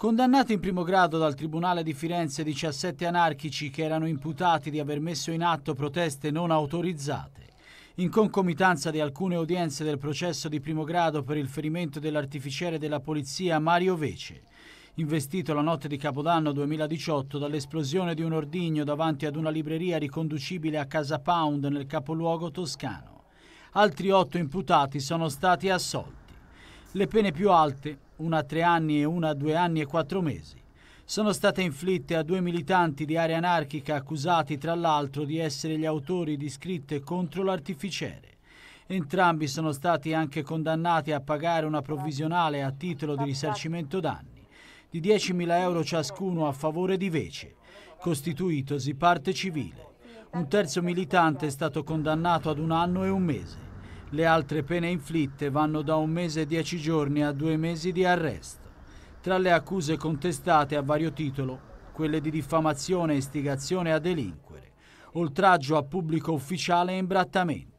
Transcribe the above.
Condannato in primo grado dal Tribunale di Firenze 17 anarchici che erano imputati di aver messo in atto proteste non autorizzate. In concomitanza di alcune udienze del processo di primo grado per il ferimento dell'artificiere della polizia Mario Vece, investito la notte di Capodanno 2018 dall'esplosione di un ordigno davanti ad una libreria riconducibile a Casa Pound nel capoluogo toscano. Altri otto imputati sono stati assolti. Le pene più alte, una a tre anni e una a due anni e quattro mesi, sono state inflitte a due militanti di area anarchica accusati tra l'altro di essere gli autori di scritte contro l'artificiere. Entrambi sono stati anche condannati a pagare una provvisionale a titolo di risarcimento danni di 10.000 euro ciascuno a favore di Vece, costituitosi parte civile. Un terzo militante è stato condannato ad un anno e un mese. Le altre pene inflitte vanno da un mese e dieci giorni a due mesi di arresto. Tra le accuse contestate a vario titolo, quelle di diffamazione e istigazione a delinquere, oltraggio a pubblico ufficiale e imbrattamento.